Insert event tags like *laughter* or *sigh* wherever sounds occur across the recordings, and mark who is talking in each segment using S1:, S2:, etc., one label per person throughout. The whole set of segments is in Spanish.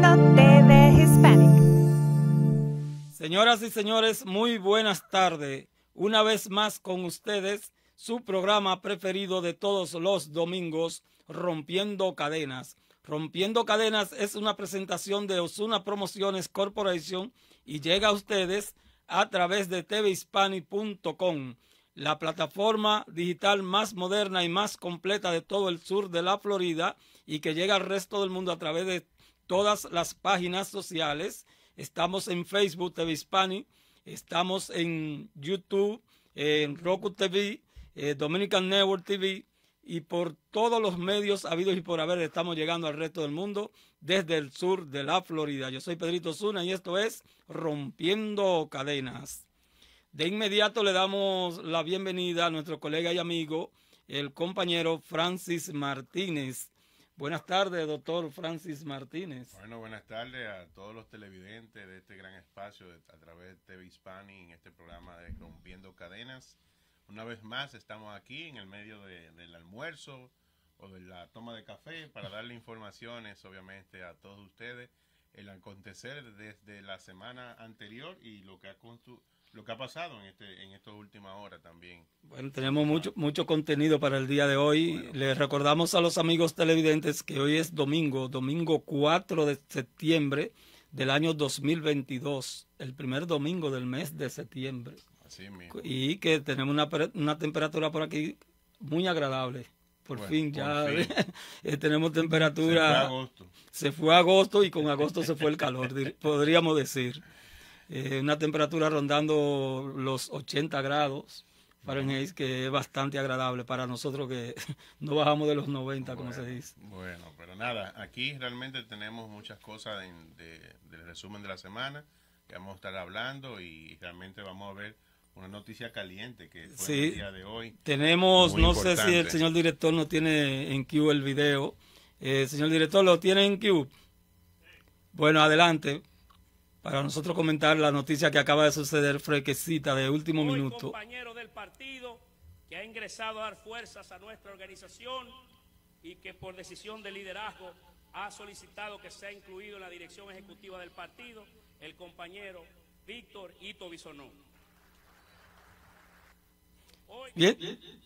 S1: TV
S2: Señoras y señores, muy buenas tardes. Una vez más con ustedes, su programa preferido de todos los domingos, Rompiendo Cadenas. Rompiendo Cadenas es una presentación de Osuna Promociones Corporation y llega a ustedes a través de tvhispanic.com, la plataforma digital más moderna y más completa de todo el sur de la Florida y que llega al resto del mundo a través de todas las páginas sociales. Estamos en Facebook TV Hispani, estamos en YouTube, en Roku TV, eh, Dominican Network TV y por todos los medios habidos y por haber estamos llegando al resto del mundo desde el sur de la Florida. Yo soy Pedrito Zuna y esto es Rompiendo Cadenas. De inmediato le damos la bienvenida a nuestro colega y amigo, el compañero Francis Martínez, Buenas tardes, doctor Francis Martínez. Bueno, buenas
S3: tardes a todos los televidentes de este gran espacio a través de TV Hispani en este programa de Rompiendo Cadenas. Una vez más estamos aquí en el medio del almuerzo o de la toma de café para darle informaciones, obviamente, a todos ustedes el acontecer desde la semana anterior y lo que ha lo que pasado en este en estas últimas horas también
S2: tenemos mucho, mucho contenido para el día de hoy. Les recordamos a los amigos televidentes que hoy es domingo, domingo 4 de septiembre del año 2022, el primer domingo del mes de septiembre. Así mismo. Y que tenemos una, temperatura por aquí muy agradable. Por fin, ya *laughs* eh, tenemos temperatura. Se fue agosto. agosto y con agosto se fue el calor, *laughs* podríamos decir. Eh, una temperatura rondando los 80 grados que es bastante agradable para nosotros que *laughs* no bajamos de los 90, como se dice.
S3: Bueno, pero nada, aquí realmente tenemos muchas cosas de, del resumen de la semana que vamos a estar hablando y realmente vamos a ver una noticia caliente que fue el día de hoy. Tenemos, no sé si el
S2: señor director no tiene en Q el video. Eh, señor director, ¿lo tiene en Q? Bueno, adelante para nosotros comentar la noticia que acaba de suceder, frequecita de último minuto partido que ha ingresado a dar fuerzas a nuestra organización y que por decisión de liderazgo ha solicitado que sea incluido en la dirección ejecutiva del partido el compañero Víctor Ito Bisonó. Bien,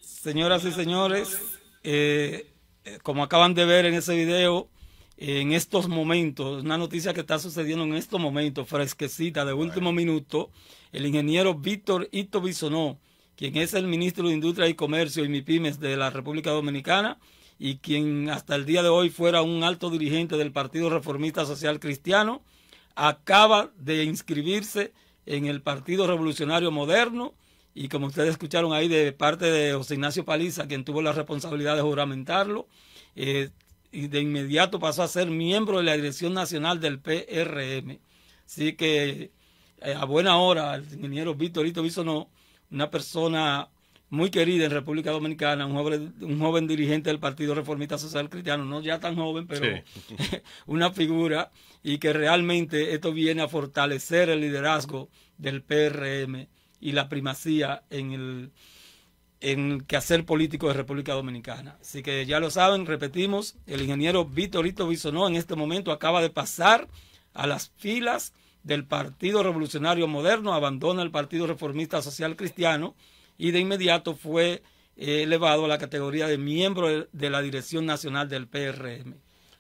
S2: señoras y señores, eh, eh, como acaban de ver en ese video, en estos momentos, una noticia que está sucediendo en estos momentos, fresquecita, de último minuto, el ingeniero Víctor Ito Bisonó, quien es el ministro de Industria y Comercio y MIPIMES de la República Dominicana y quien hasta el día de hoy fuera un alto dirigente del Partido Reformista Social Cristiano, acaba de inscribirse en el Partido Revolucionario Moderno y como ustedes escucharon ahí de parte de José Ignacio Paliza, quien tuvo la responsabilidad de juramentarlo, eh, y de inmediato pasó a ser miembro de la Dirección Nacional del PRM. Así que eh, a buena hora el ingeniero Víctorito no una persona muy querida en República Dominicana, un joven, un joven dirigente del Partido Reformista Social Cristiano, no ya tan joven, pero *laughs* una figura y que realmente esto viene a fortalecer el liderazgo del PRM y la primacía en el, en el quehacer político de República Dominicana. Así que ya lo saben, repetimos, el ingeniero Vitorito Bisonó en este momento acaba de pasar a las filas del Partido Revolucionario Moderno, abandona el Partido Reformista Social Cristiano y de inmediato fue eh, elevado a la categoría de miembro de la Dirección Nacional del PRM.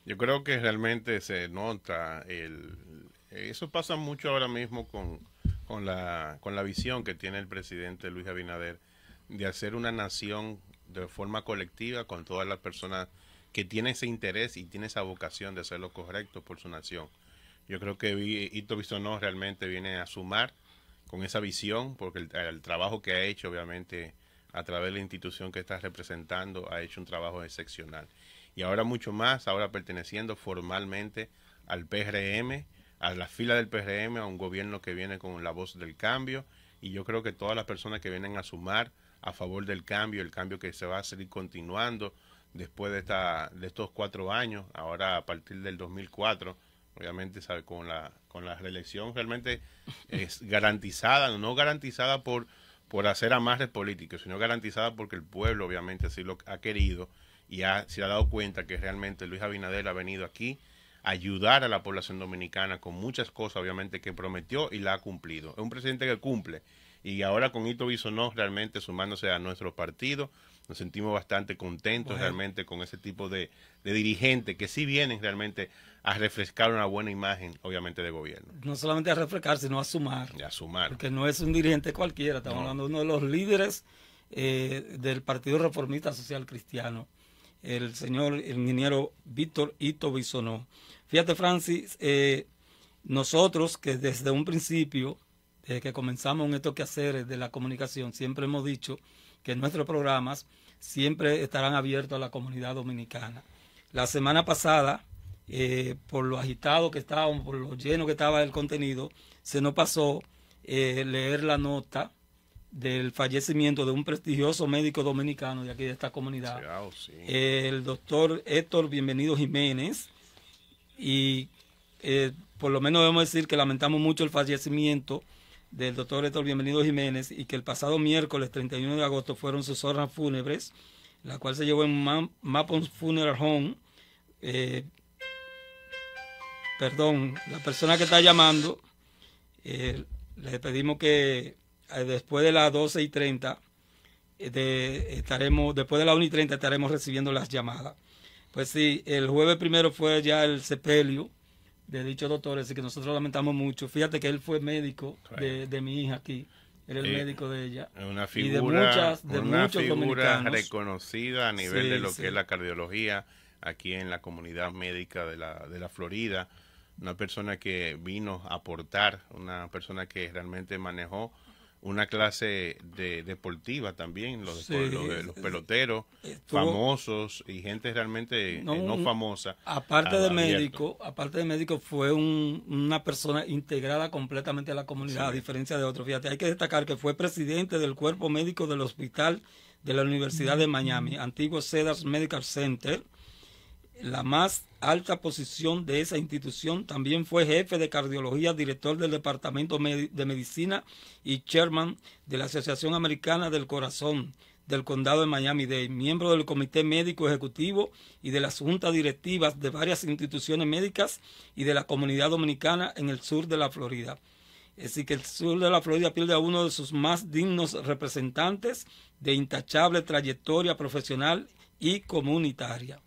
S3: Yo creo que realmente se nota Eso pasa mucho ahora mismo con, la, con la visión que tiene el presidente Luis Abinader de hacer una nación de forma colectiva con todas las personas que tienen ese interés y tienen esa vocación de hacer lo correcto por su nación. Yo creo que Hito Bisonó realmente viene a sumar con esa visión, porque el, trabajo que ha hecho, obviamente, a través de la institución que está representando, ha hecho un trabajo excepcional. Y ahora mucho más, ahora perteneciendo formalmente al PRM, a la fila del PRM, a un gobierno que viene con la voz del cambio. Y yo creo que todas las personas que vienen a sumar a favor del cambio, el cambio que se va a seguir continuando después de, esta, de estos cuatro años, ahora a partir del 2004 obviamente Con, la, con la reelección realmente es *laughs* garantizada, no garantizada por, por hacer amarres políticos, sino garantizada porque el pueblo obviamente así lo ha querido y ha, se ha dado cuenta que realmente Luis Abinader ha venido aquí a ayudar a la población dominicana con muchas cosas obviamente que prometió y la ha cumplido. Es un presidente que cumple y ahora con Ito Bisonó realmente sumándose a nuestro partido nos sentimos bastante contentos realmente con ese tipo de, de dirigentes que sí vienen realmente a refrescar una buena imagen, obviamente, de gobierno.
S2: No solamente a refrescar, sino a sumar. a sumar. Porque no es un dirigente cualquiera, estamos hablando de uno de los líderes eh, del Partido Reformista Social Cristiano, el señor el ingeniero Víctor Ito Bisonó. Fíjate, Francis, eh, nosotros que desde un principio, desde que comenzamos en estos quehaceres de la comunicación, siempre hemos dicho que nuestros programas siempre estarán abiertos a la comunidad dominicana. La semana pasada eh, por lo agitado que estábamos, por lo lleno que estaba el contenido, se nos pasó eh, leer la nota del fallecimiento de un prestigioso médico dominicano de aquí de esta comunidad, eh, el doctor Héctor Bienvenido Jiménez, y por lo menos debemos decir que lamentamos mucho el fallecimiento del doctor Héctor Bienvenido Jiménez y que el pasado miércoles 31 de agosto fueron sus horas fúnebres, la cual se llevó en Mapon Funeral Home, eh, perdón, la persona que está llamando, eh, le pedimos que eh, después de las 12 y 30, eh, estaremos, después de las 1 y 30 estaremos recibiendo las llamadas. Pues sí, el jueves primero fue ya el sepelio de dicho doctor, así que nosotros lamentamos mucho. Fíjate que él fue médico de, de mi hija aquí. Era el médico de ella. Una figura, una figura reconocida
S3: a nivel de lo que es la cardiología aquí en la comunidad médica de la, de la Florida una persona que vino a aportar, una persona que realmente manejó una clase de deportiva también, los, eh, peloteros famosos y gente realmente no, eh, famosa. Aparte de médico,
S2: aparte de médico fue una persona integrada completamente a la comunidad, a diferencia de otros. Fíjate, hay que destacar que fue presidente del cuerpo médico del hospital de la Universidad de Miami, antiguo Cedars Medical Center, la más alta posición de esa institución. También fue jefe de cardiología, director del Departamento de Medicina y chairman de la Asociación Americana del Corazón del Condado de Miami-Dade, miembro del Comité Médico Ejecutivo y de las juntas directivas de varias instituciones médicas y de la comunidad dominicana en el sur de la Florida. Así que el sur de la Florida pierde a uno de sus más dignos representantes de intachable trayectoria profesional y comunitaria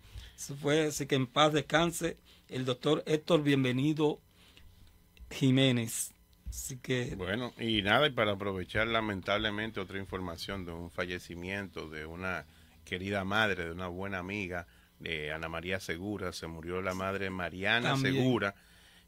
S2: fue, así que en paz descanse, el doctor Héctor Bienvenido Jiménez. Así que... Bueno,
S3: y nada, y para aprovechar lamentablemente otra información de un fallecimiento de una querida madre, de una buena amiga, de Ana María Segura, se murió la madre Mariana Segura,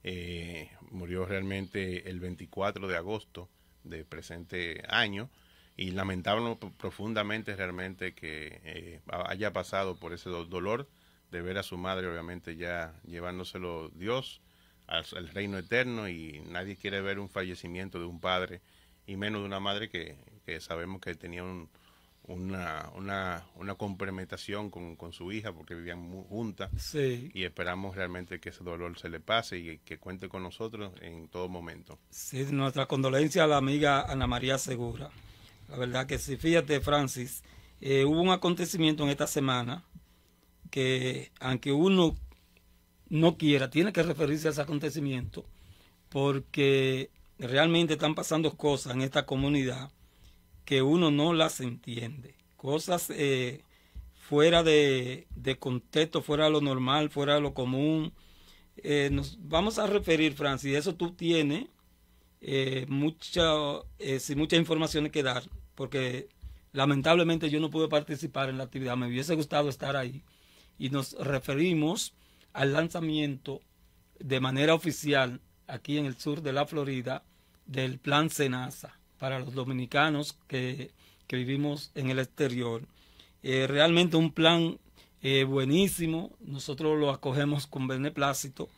S3: eh, murió realmente el 24 de agosto del presente año y lamentable profundamente realmente que eh, haya pasado por ese dolor de ver a su madre, obviamente, ya llevándoselo Dios al, reino eterno y nadie quiere ver un fallecimiento de un padre y menos de una madre que, sabemos que tenía una, una, una complementación con, su hija porque vivían juntas y esperamos realmente que ese dolor se le pase y que cuente con nosotros en todo momento.
S2: Sí, nuestra condolencia a la amiga Ana María Segura. La verdad que sí, fíjate Francis, eh, hubo un acontecimiento en esta semana que aunque uno no quiera, tiene que referirse a ese acontecimiento porque realmente están pasando cosas en esta comunidad que uno no las entiende, cosas eh, fuera de, contexto, fuera de lo normal, fuera de lo común. Eh, nos vamos a referir, Francis, eso tú tienes eh, mucha, muchas informaciones que dar, porque lamentablemente yo no pude participar en la actividad, me hubiese gustado estar ahí y nos referimos al lanzamiento de manera oficial aquí en el sur de la Florida del plan SENASA para los dominicanos que, vivimos en el exterior. Eh, realmente un plan eh, buenísimo, nosotros lo acogemos con beneplácito,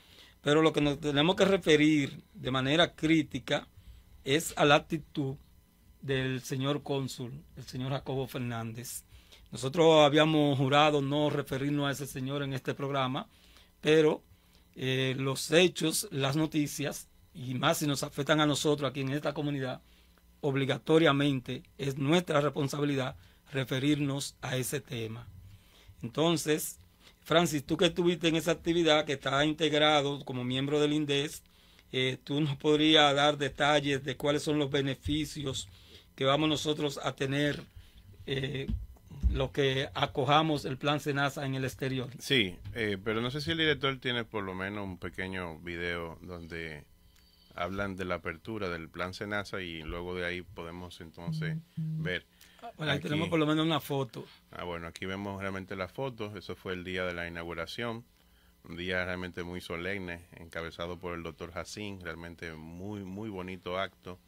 S2: pero lo que nos tenemos que referir de manera crítica es a la actitud del señor cónsul, el señor Jacobo Fernández. Nosotros habíamos jurado no referirnos a ese señor en este programa, pero eh, los hechos, las noticias, y más si nos afectan a nosotros aquí en esta comunidad, obligatoriamente es nuestra responsabilidad referirnos a ese tema. Entonces, Francis, tú que estuviste en esa actividad, que está integrado como miembro del INDES, eh, tú nos podrías dar detalles de cuáles son los beneficios que vamos nosotros a tener eh, lo que acojamos el plan SENASA en el exterior.
S3: Sí, eh, pero no sé si el director tiene por lo menos un pequeño video donde hablan de la apertura del plan SENASA y luego de ahí podemos entonces ver. Ah, bueno, tenemos por lo menos una foto. Ah, bueno, aquí vemos realmente las fotos. Eso fue el día de la inauguración. Un día realmente muy solemne, encabezado por el doctor Jacín. Realmente muy, muy bonito acto.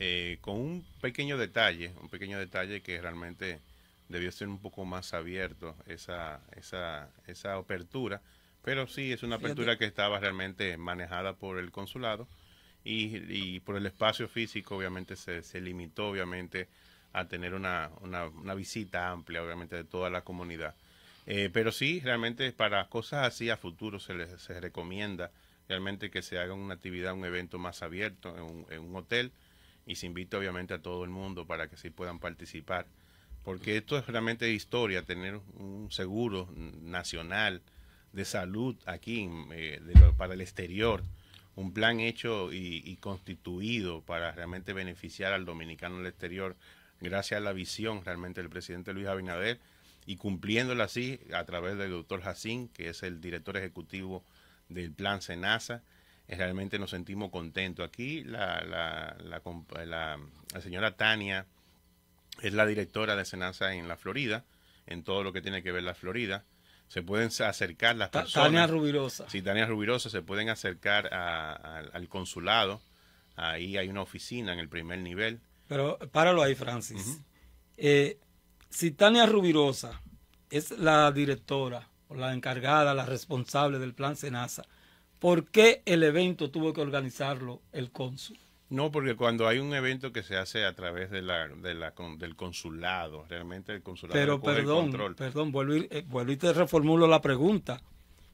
S3: Eh, con un pequeño detalle, un pequeño detalle que realmente debió ser un poco más abierto esa, esa, esa apertura, pero sí es una apertura que estaba realmente manejada por el consulado y, y por el espacio físico obviamente se, se limitó obviamente a tener una, una, una, visita amplia obviamente de toda la comunidad. Eh, pero sí, realmente para cosas así a futuro se les recomienda realmente que se haga una actividad, un evento más abierto en un, en un hotel y se invita obviamente a todo el mundo para que sí puedan participar porque esto es realmente historia, tener un seguro nacional de salud aquí eh, para el exterior, un plan hecho y, constituido para realmente beneficiar al dominicano en el exterior, gracias a la visión realmente del presidente Luis Abinader y cumpliéndola así a través del doctor Jacín, que es el director ejecutivo del plan SENASA. Eh, realmente nos sentimos contentos. Aquí la, la, la señora Tania es la directora de Senasa en la Florida, en todo lo que tiene que ver la Florida. Se pueden acercar las personas. Tania Rubirosa. Si Tania Rubirosa, se pueden acercar al consulado. Ahí hay una oficina en el primer nivel.
S2: Pero páralo ahí, Francis. Eh, si Tania Rubirosa es la directora o la encargada, la responsable del plan Senasa, ¿por qué el evento tuvo que organizarlo el cónsul?
S3: No, porque cuando hay un evento que se hace a través de la, de la del consulado, realmente el consulado Pero perdón,
S2: perdón, eh, vuelvo y, te reformulo la pregunta.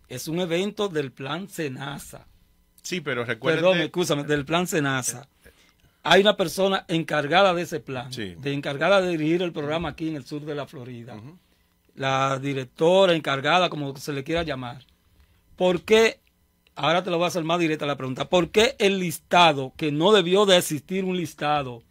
S2: Es un evento del plan Senasa.
S3: Sí, pero recuerda. Perdón,
S2: escúchame, del plan Senasa. Hay una persona encargada de ese plan, de encargada de dirigir el programa aquí en el sur de la Florida. La directora encargada, como se le quiera llamar. ¿Por qué ahora te lo voy a hacer más directa la pregunta. ¿Por qué el listado, que no debió de existir un listado,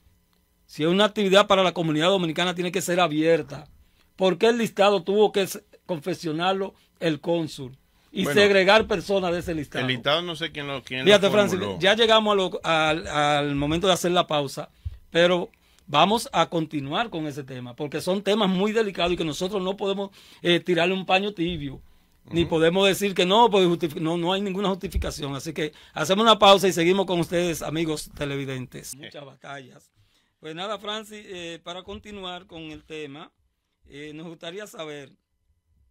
S2: si es una actividad para la comunidad dominicana tiene que ser abierta? ¿Por qué el listado tuvo que confesionarlo el cónsul? Y segregar personas de ese listado. El listado no sé quién
S3: lo quién Fíjate, ya
S2: llegamos al, momento de hacer la pausa, pero vamos a continuar con ese tema, porque son temas muy delicados y que nosotros no podemos eh, tirarle un paño tibio. Ni podemos decir que no, porque no, no hay ninguna justificación. Así que hacemos una pausa y seguimos con ustedes, amigos televidentes. Muchas batallas. Pues nada, Francis, eh, para continuar con el tema, eh, nos gustaría saber,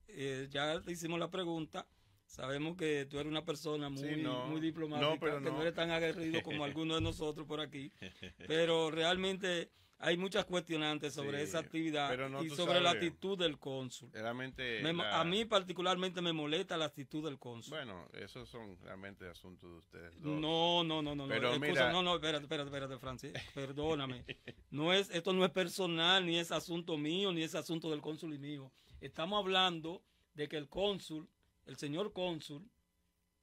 S2: eh, ya te hicimos la pregunta, sabemos que tú eres una persona muy, diplomática, que no. no eres tan aguerrido como *laughs* algunos de nosotros por aquí, *laughs* pero realmente hay muchas cuestionantes sobre esa actividad y sobre la actitud del cónsul. Realmente A mí particularmente me molesta la actitud del cónsul. Bueno, esos son realmente asuntos de ustedes. Dos. No, no, no, no. no, no, no, espérate, espérate, espérate, perdóname. no es, esto no es personal, ni es asunto mío, ni es asunto del cónsul y mío. Estamos hablando de que el cónsul, el señor cónsul,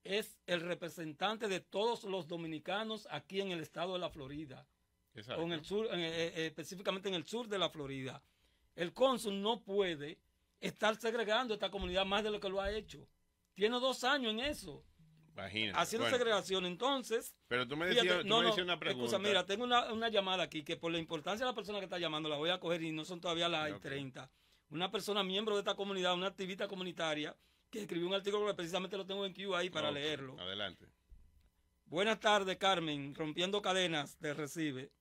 S2: es el representante de todos los dominicanos aquí en el estado de la Florida el sur, eh, eh, específicamente en el sur de la Florida. El cónsul no puede estar segregando esta comunidad más de lo que lo ha hecho. Tiene dos años en eso. Haciendo segregación. Entonces. Pero tú me decías, una pregunta. Excusa, mira, tengo una, llamada aquí que por la importancia de la persona que está llamando la voy a coger y no son todavía las 30. Una persona miembro de esta comunidad, una activista comunitaria, que escribió un artículo que precisamente lo tengo en Q ahí para leerlo. Adelante. Buenas tardes, Carmen. Rompiendo cadenas, de recibe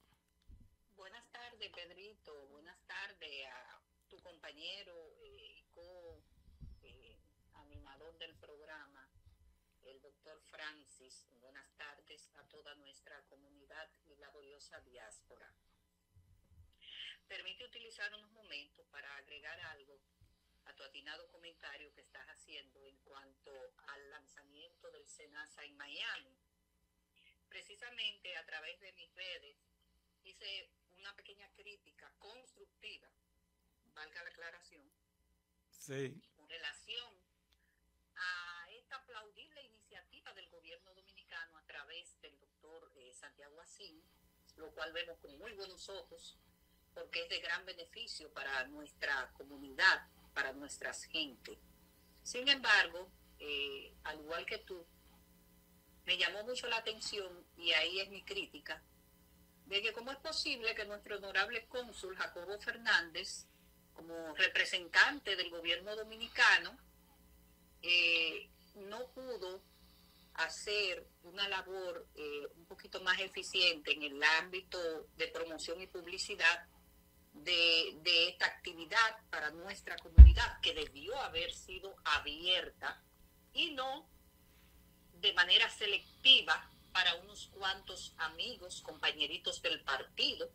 S1: tardes, Pedrito. Buenas tardes a tu compañero eh, co-animador eh, del programa, el doctor Francis. Buenas tardes a toda nuestra comunidad y laboriosa diáspora. Permite utilizar unos momentos para agregar algo a tu atinado comentario que estás haciendo en cuanto al lanzamiento del SENASA en Miami. Precisamente a través de mis redes hice una pequeña crítica constructiva, valga la aclaración, con relación a esta aplaudible iniciativa del gobierno dominicano a través del doctor eh, Santiago Asín, lo cual vemos con muy buenos ojos, porque es de gran beneficio para nuestra comunidad, para nuestras gente. Sin embargo, eh, al igual que tú, me llamó mucho la atención, y ahí es mi crítica, de cómo es posible que nuestro honorable cónsul Jacobo Fernández, como representante del gobierno dominicano, eh, no pudo hacer una labor eh, un poquito más eficiente en el ámbito de promoción y publicidad de, esta actividad para nuestra comunidad, que debió haber sido abierta y no de manera selectiva para unos cuantos amigos, compañeritos del partido.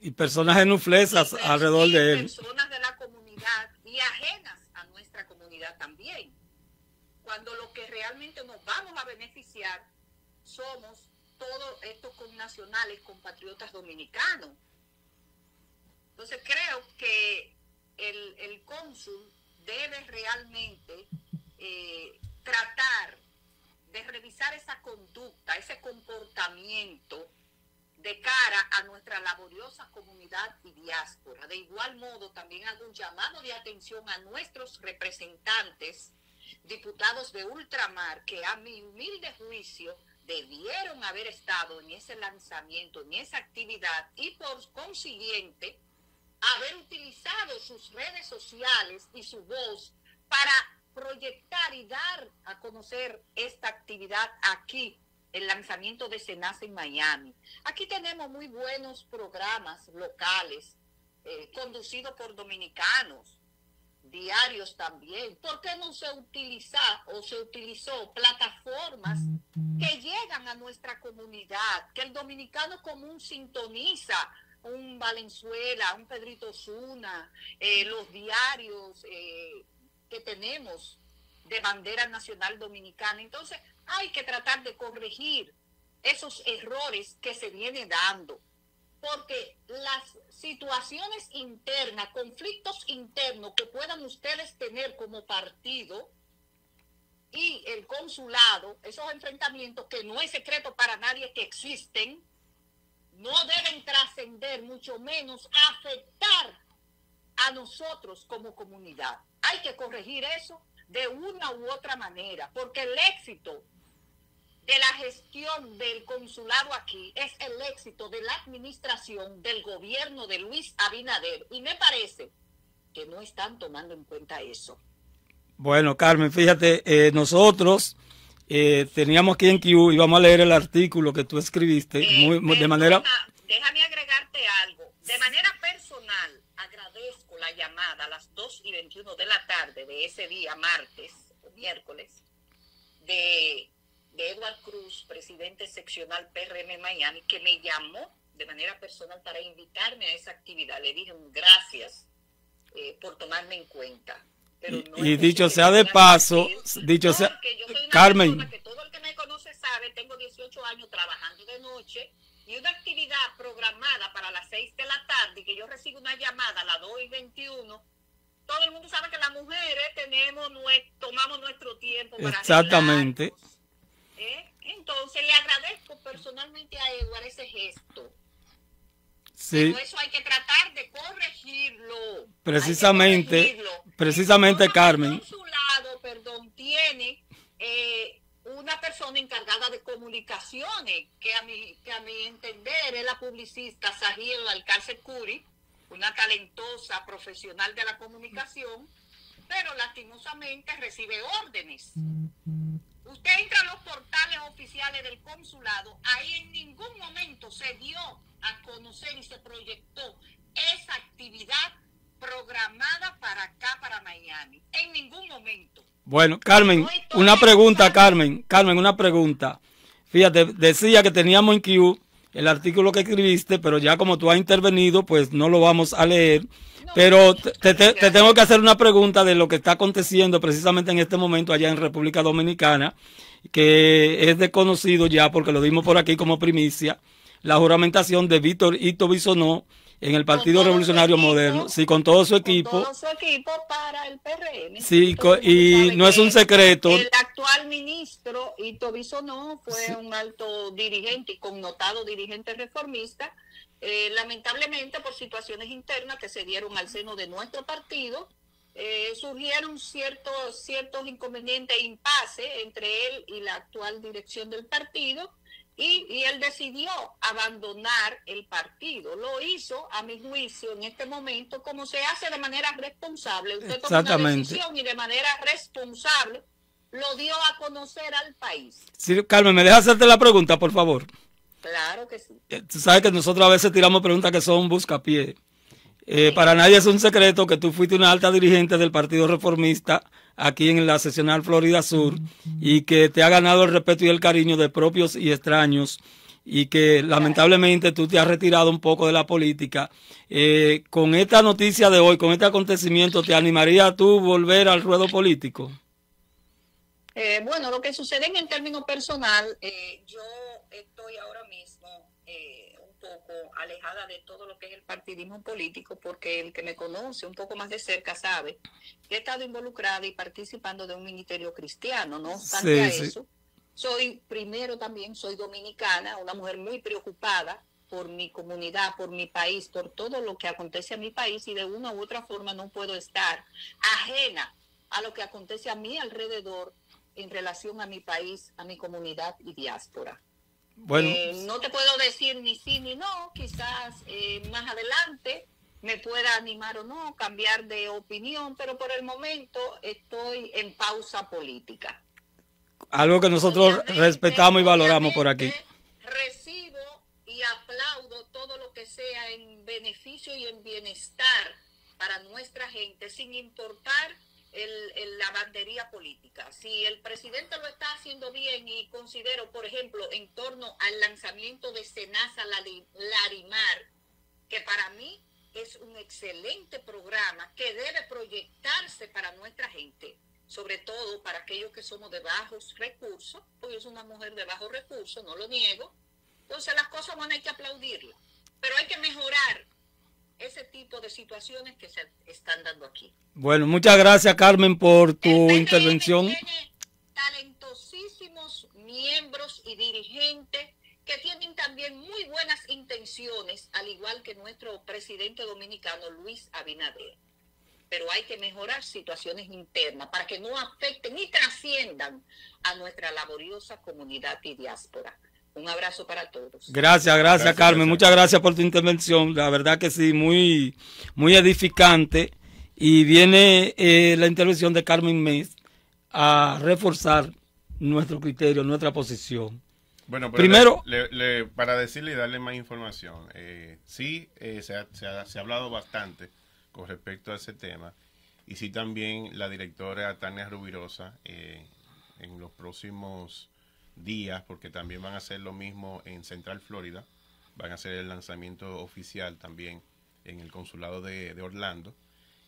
S2: Y personas nuflesas alrededor de él. Personas
S1: de la comunidad y ajenas a nuestra comunidad también. Cuando lo que realmente nos vamos a beneficiar somos todos estos connacionales, compatriotas dominicanos. Entonces creo que el, cónsul debe realmente eh, tratar de revisar esa conducta, ese comportamiento de cara a nuestra laboriosa comunidad y diáspora. De igual modo, también hago un llamado de atención a nuestros representantes, diputados de ultramar, que a mi humilde juicio debieron haber estado en ese lanzamiento, en esa actividad y por consiguiente haber utilizado sus redes sociales y su voz para proyectar y dar a conocer esta actividad aquí, el lanzamiento de Senasa en Miami. Aquí tenemos muy buenos programas locales, eh, conducidos por dominicanos, diarios también. ¿Por qué no se utiliza o se utilizó plataformas que llegan a nuestra comunidad, que el dominicano común sintoniza? un Valenzuela, un Pedrito Zuna, eh, los diarios, eh, que tenemos de bandera nacional dominicana. Entonces hay que tratar de corregir esos errores que se vienen dando, porque las situaciones internas, conflictos internos que puedan ustedes tener como partido y el consulado, esos enfrentamientos que no es secreto para nadie que existen, no deben trascender, mucho menos afectar a nosotros como comunidad. Hay que corregir eso de una u otra manera, porque el éxito de la gestión del consulado aquí es el éxito de la administración del gobierno de Luis Abinader. Y me parece que no están tomando en cuenta eso.
S2: Bueno, Carmen, fíjate, eh, nosotros eh, teníamos aquí en Q, íbamos a leer el artículo que tú escribiste eh, de manera...
S1: Déjame agregarte algo. De manera la llamada a las 2 y 21 de la tarde de ese día, martes miércoles, de, de Cruz, presidente seccional PRM Miami, que me llamó de manera personal para invitarme a esa actividad. Le dije un gracias eh, por tomarme en cuenta. y, dicho sea de paso, dicho sea, Carmen. Que todo el que me conoce sabe, tengo 18 años trabajando de noche y una actividad programada para las 6 de la tarde, que yo recibo una llamada a las 2 y 21, todo el mundo sabe que las mujeres tenemos tomamos nuestro tiempo para Exactamente. ¿eh? Entonces le agradezco personalmente a Eduardo ese gesto. Sí. Pero eso hay que tratar de
S2: corregirlo. Precisamente, precisamente Carmen. su
S1: lado perdón, tiene eh, una persona encargada de comunicaciones, que a mi, entender es la publicista Sahil Alcácer Curi, una talentosa profesional de la comunicación, pero lastimosamente recibe órdenes. Usted entra a los portales oficiales del consulado, ahí en ningún momento se dio a conocer y se proyectó esa actividad programada
S2: para acá, para Miami, en ningún momento. Bueno, Carmen, una pregunta, Carmen. Carmen, una pregunta. Fíjate, decía que teníamos en Q el artículo que escribiste, pero ya como tú has intervenido, pues no lo vamos a leer. Pero te, tengo que hacer una pregunta de lo que está aconteciendo precisamente en este momento allá en República Dominicana, que es desconocido ya porque lo dimos por aquí como primicia, la juramentación de Víctor Ito Bisonó, en el Partido Revolucionario Moderno, sí, con todo su equipo. Con todo
S1: su equipo para el PRM.
S2: Sí, y no es un secreto. El
S1: actual ministro, Ito no fue un alto dirigente y connotado dirigente reformista. Eh, lamentablemente, por situaciones internas que se dieron al seno de nuestro partido, eh, surgieron ciertos, ciertos inconvenientes e impasse entre él y la actual dirección del partido y, él decidió abandonar el partido. Lo hizo, a mi juicio, en este momento, como se hace de manera responsable. Usted y de manera responsable lo dio a conocer al país.
S2: Sí, Carmen, ¿me deja hacerte la pregunta, por favor? Claro que sí. Eh, tú sabes que nosotros a veces tiramos preguntas que son buscapié. Eh, Para nadie es un secreto que tú fuiste una alta dirigente del Partido Reformista aquí en la seccional Florida Sur y que te ha ganado el respeto y el cariño de propios y extraños y que lamentablemente tú te has retirado un poco de la política. Eh, con esta noticia de hoy, con este acontecimiento, ¿te animaría a tú volver al ruedo político?
S1: Eh, bueno, lo que sucede en el término personal, eh, yo estoy ahora alejada de todo lo que es el partidismo político, porque el que me conoce un poco más de cerca sabe que he estado involucrada y participando de un ministerio cristiano, no obstante a eso. Soy, primero también soy dominicana, una mujer muy preocupada por mi comunidad, por mi país, por todo lo que acontece a mi país y de una u otra forma no puedo estar ajena a lo que acontece a mi alrededor en relación a mi país, a mi comunidad y diáspora. Bueno. Eh, no te puedo decir ni sí ni no, quizás eh, más adelante me pueda animar o no, cambiar de opinión, pero por el momento estoy en pausa política.
S2: Algo que nosotros respetamos y valoramos por aquí.
S1: Recibo y aplaudo todo lo que sea en beneficio y en bienestar para nuestra gente, sin importar el, la bandería política. Si el presidente lo está haciendo bien y considero, por ejemplo, en torno al lanzamiento de Senasa Larimar, que para mí es un excelente programa que debe proyectarse para nuestra gente, sobre todo para aquellos que somos de bajos recursos, porque yo soy una mujer de bajos recursos, no lo niego. Entonces las cosas van a hay que aplaudirlo. pero hay que mejorar ese tipo de situaciones que se están dando aquí.
S2: Bueno, muchas gracias Carmen por tu intervención. Tiene
S1: talentosísimos miembros y dirigentes que tienen también muy buenas intenciones, al igual que nuestro presidente dominicano Luis Abinader. Pero hay que mejorar situaciones internas para que no afecten ni trasciendan a nuestra laboriosa comunidad y diáspora. Un abrazo para todos. Gracias, gracias, Carmen. Muchas
S2: gracias por tu intervención. La verdad que sí, muy, muy edificante. Y viene eh, la intervención de Carmen Mes a reforzar nuestro criterio, nuestra posición. Bueno, primero,
S3: para decirle y darle más información, eh, sí, eh, se, ha, hablado bastante con respecto a ese tema. Y sí también la directora Tania Rubirosa en los próximos días, porque también van a hacer lo mismo en Central Florida. Van a hacer el lanzamiento oficial también en el consulado de, Orlando.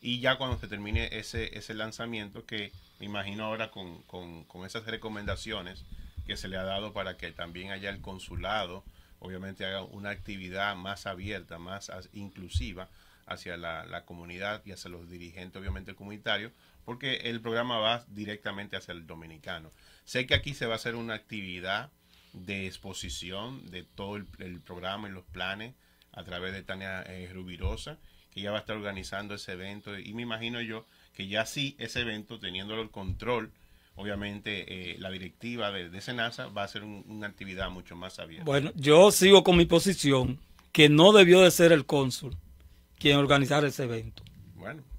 S3: Y ya cuando se termine ese, ese lanzamiento, que me imagino ahora con, con esas recomendaciones que se le ha dado para que también haya el consulado, obviamente haga una actividad más abierta, más inclusiva, hacia la, comunidad y hacia los dirigentes, obviamente comunitarios, porque el programa va directamente hacia el dominicano. Sé que aquí se va a hacer una actividad de exposición de todo el, programa y los planes a través de Tania eh, Rubirosa, que ya va a estar organizando ese evento. Y me imagino yo que ya sí, ese evento, teniéndolo el control, obviamente eh, la directiva de, Senasa va a ser una actividad mucho más abierta.
S2: Bueno, yo sigo con mi posición, que no debió de ser el cónsul quien organizara ese evento.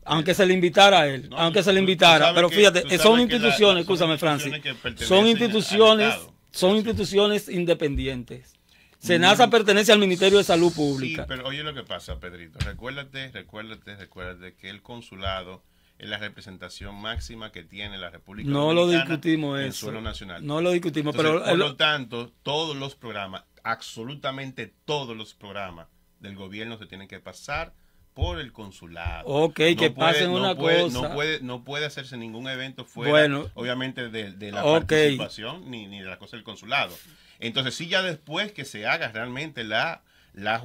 S2: aunque eh, se le invitara a él, aunque se le invitara, pero fíjate, eh, son instituciones, escúchame Francis, son instituciones, son instituciones independientes. Senasa mm. pertenece al Ministerio de Salud Pública. Sí, pero oye
S3: lo que pasa, Pedrito, recuérdate, recuérdate, recuérdate que el consulado es la representación máxima que tiene la República no lo discutimos eso. nacional. No lo discutimos, pero... Por lo tanto, todos los programas, absolutamente todos los programas del gobierno se tienen que pasar por el consulado. Ok, que pasen una cosa. No puede, hacerse ningún evento fuera, obviamente, de, la participación ni, ni de la cosa del consulado. Entonces, sí, ya después que se haga realmente la la,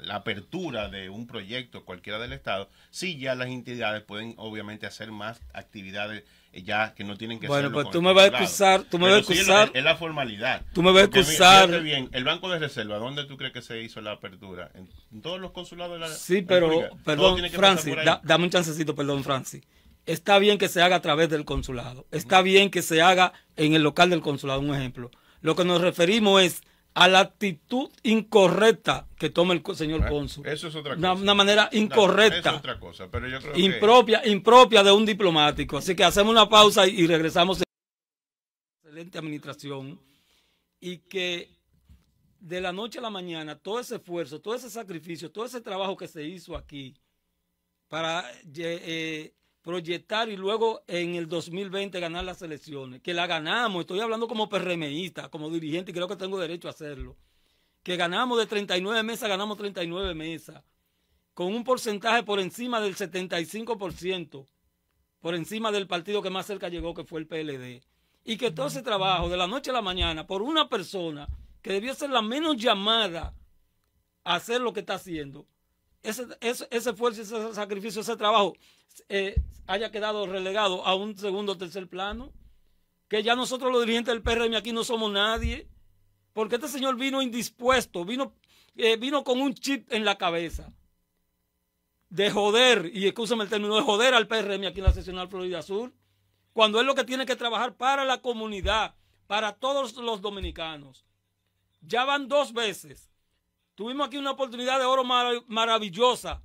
S3: la, apertura de un proyecto cualquiera del Estado, sí ya las entidades pueden obviamente hacer más actividades eh, ya que no tienen que Bueno, pues tú me vas a excusar, tú me vas a excusar. es, la formalidad. Tú me vas a excusar. bien, el Banco de Reserva, ¿dónde tú crees que se hizo la apertura? En todos los consulados de
S4: Sí, pero perdón, Francis,
S2: dame un chancecito, perdón, Francis. Está bien que se haga a través del consulado. Está bien que se haga en el local del consulado, un ejemplo. Lo que nos referimos es a la actitud incorrecta que toma el señor bueno, Eso es otra cosa. Una, manera incorrecta. es otra cosa, pero impropia, impropia de un diplomático. Así que hacemos una pausa y regresamos. Excelente administración. Y que de la noche a la mañana, todo ese esfuerzo, todo ese sacrificio, todo ese trabajo que se hizo aquí para eh, proyectar y luego en el 2020 ganar las elecciones, que la ganamos, estoy hablando como PRMista, como dirigente, y creo que tengo derecho a hacerlo, que ganamos de 39 mesas, ganamos 39 mesas, con un porcentaje por encima del 75%, por encima del partido que más cerca llegó, que fue el PLD, y que todo ese trabajo de la noche a la mañana por una persona que debió ser la menos llamada a hacer lo que está haciendo, ese, esfuerzo, ese sacrificio, ese trabajo eh, haya quedado relegado a un segundo o tercer plano. Que ya nosotros los dirigentes del PRM aquí no somos nadie. Porque este señor vino indispuesto, vino, eh, vino con un chip en la cabeza de joder, y escúchame el término, de joder al PRM aquí en la seccional Florida Sur, cuando es lo que tiene que trabajar para la comunidad, para todos los dominicanos. Ya van dos veces Tuvimos aquí una oportunidad de oro maravillosa,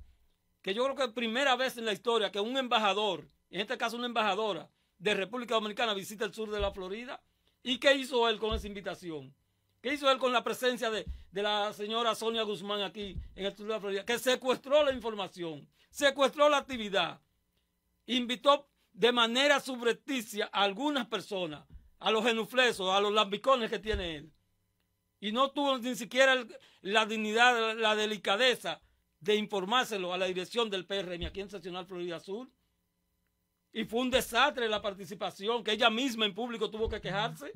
S2: que yo creo que es la primera vez en la historia que un embajador, en este caso una embajadora de República Dominicana, visita el sur de la Florida. ¿Y qué hizo él con esa invitación? ¿Qué hizo él con la presencia de, la señora Sonia Guzmán aquí en el sur de la Florida? Que secuestró la información, secuestró la actividad, invitó de manera subrepticia a algunas personas, a los genuflesos, a los lambicones que tiene él. Y no tuvo ni siquiera la dignidad, la delicadeza de informárselo a la dirección del PRM aquí en Seccional Florida Sur. Y fue un desastre la participación, que ella misma en público tuvo que quejarse.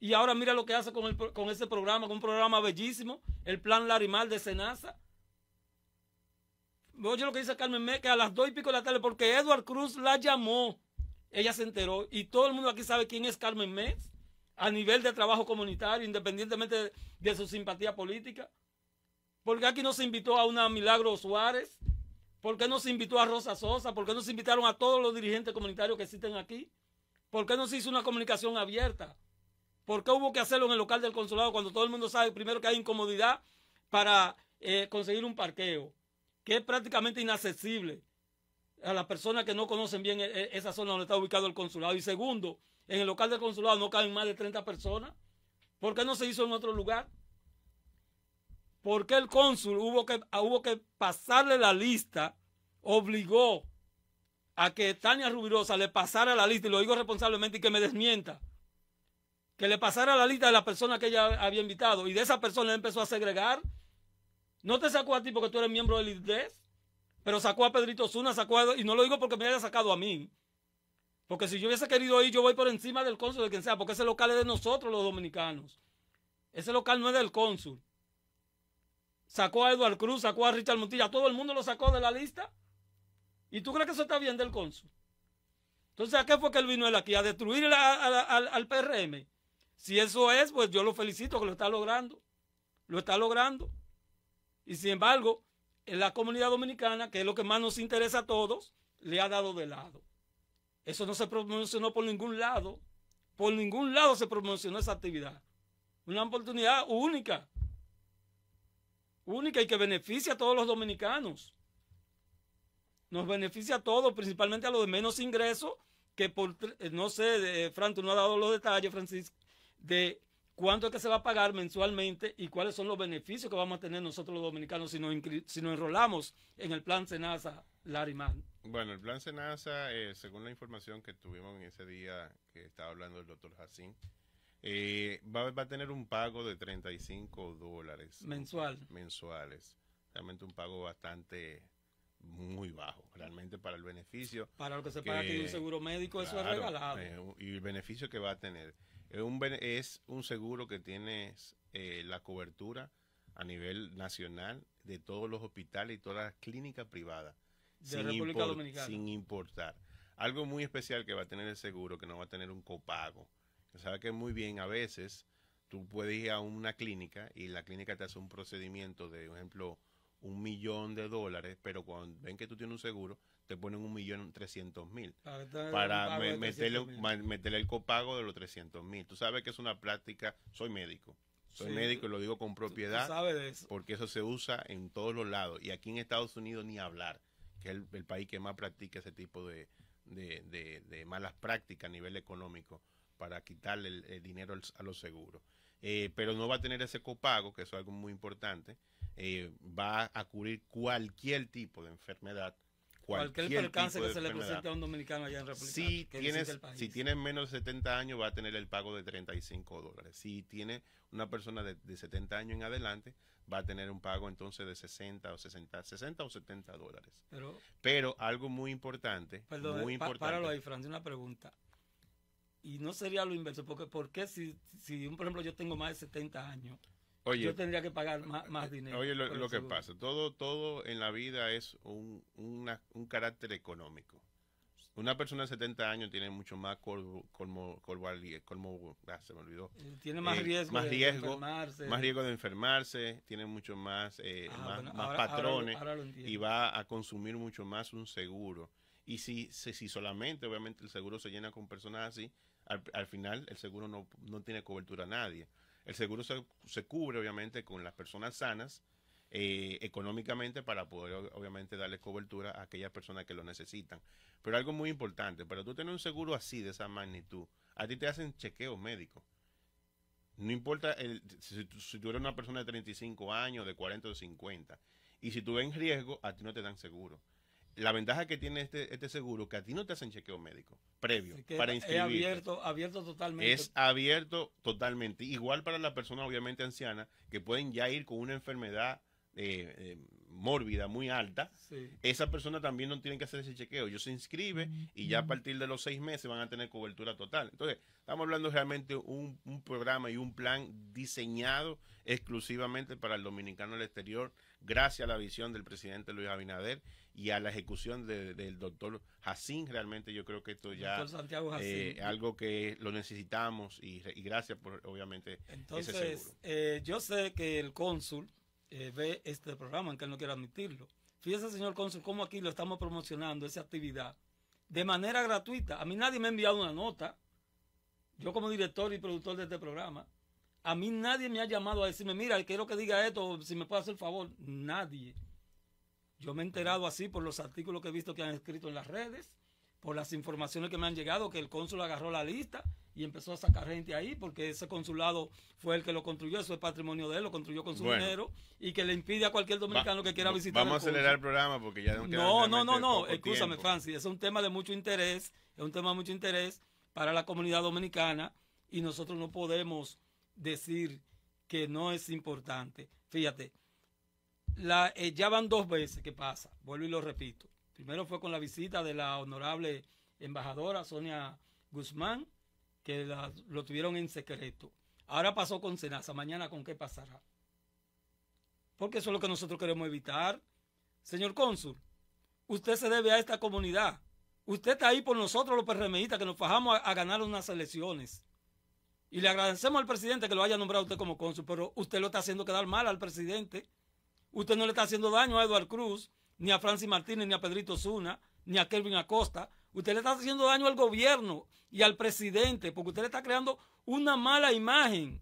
S2: Y ahora mira lo que hace con, ese programa, con un programa bellísimo, el Plan Larimal de Senasa. Oye lo que dice Carmen que a las dos y pico de la tarde, porque Edward Cruz la llamó. Ella se enteró y todo el mundo aquí sabe quién es Carmen Mez a nivel de trabajo comunitario, independientemente de su simpatía política? ¿Por qué aquí no se invitó a una Milagro Suárez? ¿Por qué no se invitó a Rosa Sosa? ¿Por qué no se invitaron a todos los dirigentes comunitarios que existen aquí? ¿Por qué no se hizo una comunicación abierta? ¿Por qué hubo que hacerlo en el local del consulado cuando todo el mundo sabe primero que hay incomodidad para eh, conseguir un parqueo? Que es prácticamente inaccesible a las personas que no conocen bien eh, eh, esa zona donde está ubicado el consulado. Y segundo, en el local del consulado no caben más de 30 personas. ¿Por qué no se hizo en otro lugar? ¿Por qué el cónsul hubo que, ah, hubo que pasarle la lista, obligó a que Tania Rubirosa le pasara la lista, y lo digo responsablemente y que me desmienta, que le pasara la lista de la persona que ella había invitado y de esa persona empezó a segregar? ¿No te sacó a ti porque tú eres miembro del IDES? Pero sacó a Pedrito Zuna, sacó y no lo digo porque me haya sacado a mí, porque si yo hubiese querido ir, yo voy por encima del cónsul de quien sea, porque ese local es de nosotros los dominicanos. Ese local no es del cónsul. Sacó a Eduard Cruz, sacó a Richard Montilla, todo el mundo lo sacó de la lista. ¿Y tú crees que eso está bien del cónsul? Entonces, ¿a qué fue que él vino él aquí? ¿A destruir al, al PRM? Si eso es, pues yo lo felicito que lo está logrando. Lo está logrando. Y sin embargo, en la comunidad dominicana, que es lo que más nos interesa a todos, le ha dado de lado. Eso no se promocionó por ningún lado. Por ningún lado se promocionó esa actividad. Una oportunidad única. Única y que beneficia a todos los dominicanos. Nos beneficia a todos, principalmente a los de menos ingresos, que por, eh, no sé, eh, Fran, tú no has dado los detalles, Francisco, de cuánto es que se va a pagar mensualmente y cuáles son los beneficios que vamos a tener nosotros los dominicanos si nos, si nos enrolamos en el plan Senasa Larimán.
S3: Bueno, el plan SENASA, eh, según la información que tuvimos en ese día que estaba hablando el doctor Jacín, eh, va, a tener un pago de 35 dólares. Mensual. Mensuales. Realmente un pago bastante muy bajo, realmente para el beneficio. Para lo que se paga aquí un
S2: seguro médico, eso es regalado.
S3: Eh, y el beneficio que va a tener. un, es un seguro que tiene la cobertura a nivel nacional de todos los hospitales y todas las clínicas privadas
S2: de sin, República Dominicana. sin
S3: importar. Algo muy especial que va a tener el seguro, que no va a tener un copago. Sabes que muy bien, a veces tú puedes ir a una clínica y la clínica te hace un procedimiento de, por ejemplo, un millón de dólares, pero cuando ven que tú tienes un seguro, te ponen un millón trescientos mil para meterle, el copago de los trescientos mil. Tú sabes que es una práctica, soy médico, soy médico y lo digo con propiedad, porque eso se usa en todos los lados y aquí en Estados Unidos ni hablar que es el, país que más practica ese tipo de, malas prácticas a nivel económico para quitarle el, dinero a los seguros. Eh, pero no va a tener ese copago, que eso es algo muy importante. Eh, va a cubrir cualquier tipo de enfermedad. Cualquier, cualquier que se le presente a un
S2: dominicano allá en República.
S3: Si tienes, menos de 70 años, va a tener el pago de 35 dólares. Si tiene una persona de, de 70 años en adelante, va a tener un pago entonces de 60 o 60, 60 o 70 dólares. Pero, algo muy importante, perdón, muy eh, Páralo ahí,
S2: Francia, una pregunta. Y no sería lo inverso, porque ¿por qué si, si, por ejemplo, yo tengo más de 70 años, yo tendría que pagar más, eh, dinero? Oye, lo, que pasa,
S3: todo, todo en la vida es un carácter económico. Una persona de 70 años tiene mucho más colmo, colmo ah, se me olvidó. Eh, tiene más eh, riesgo, más de, riesgo enfermarse. Más riesgo de enfermarse, tiene mucho más, eh, ah, más, patrones y va a consumir mucho más un seguro. Y si, solamente, obviamente, el seguro se llena con personas así, al, final el seguro no, tiene cobertura a nadie. El seguro se cubre, obviamente, con las personas sanas, eh, económicamente para poder obviamente darle cobertura a aquellas personas que lo necesitan. Pero algo muy importante, para tú tener un seguro así de esa magnitud, a ti te hacen chequeos médicos. No importa el, si, tú eres una persona de 35 años, de 40 o de 50. Y si tú ves en riesgo, a ti no te dan seguro. La ventaja que tiene este, este seguro que a ti no te hacen chequeo médico previo para inscribirte. Es
S2: abierto, abierto totalmente. Es
S3: abierto totalmente. Igual para la persona obviamente anciana que pueden ya ir con una enfermedad eh, mórbida muy alta, esa persona también no tiene que hacer ese chequeo. Ellos se inscriben y ya a partir de los seis meses van a tener cobertura total. Entonces, estamos hablando realmente un, un programa y un plan diseñado exclusivamente para el dominicano del exterior, gracias a la visión del presidente Luis Abinader y a la ejecución del doctor Jacín. Realmente yo creo que esto ya eh, algo que lo necesitamos y, gracias por, obviamente,
S2: Entonces, eh, yo sé que el cónsul eh, ve este programa, aunque él no quiera admitirlo. Fíjese, señor cónsul, cómo aquí lo estamos promocionando, esa actividad, de manera gratuita. A mí nadie me ha enviado una nota. Yo como director y productor de este programa, a mí nadie me ha llamado a decirme, mira, quiero que diga esto, si me puede hacer el favor. Nadie. Yo me he enterado así por los artículos que he visto que han escrito en las redes, por las informaciones que me han llegado, que el cónsul agarró la lista y empezó a sacar gente ahí porque ese consulado fue el que lo construyó, eso es patrimonio de él, lo construyó con su dinero y que le impide a cualquier dominicano que quiera visitar. Vamos a acelerar el programa porque
S3: ya no No, no, no, no, escúchame
S2: Francis, es un tema de mucho interés, es un tema de mucho interés para la comunidad dominicana y nosotros no podemos decir que no es importante. Fíjate, eh, ya van dos veces que pasa, vuelvo y lo repito. Primero fue con la visita de la honorable embajadora Sonia Guzmán, que lo tuvieron en secreto. Ahora pasó con Senasa, mañana con qué pasará. Porque eso es lo que nosotros queremos evitar. Señor cónsul, usted se debe a esta comunidad. Usted está ahí por nosotros los PRMistas que nos fajamos a, ganar unas elecciones. Y le agradecemos al presidente que lo haya nombrado usted como cónsul, pero usted lo está haciendo quedar mal al presidente. Usted no le está haciendo daño a Eduardo Cruz, ni a Francis Martínez, ni a Pedrito Zuna, ni a Kelvin Acosta, Usted le está haciendo daño al gobierno y al presidente porque usted le está creando una mala imagen.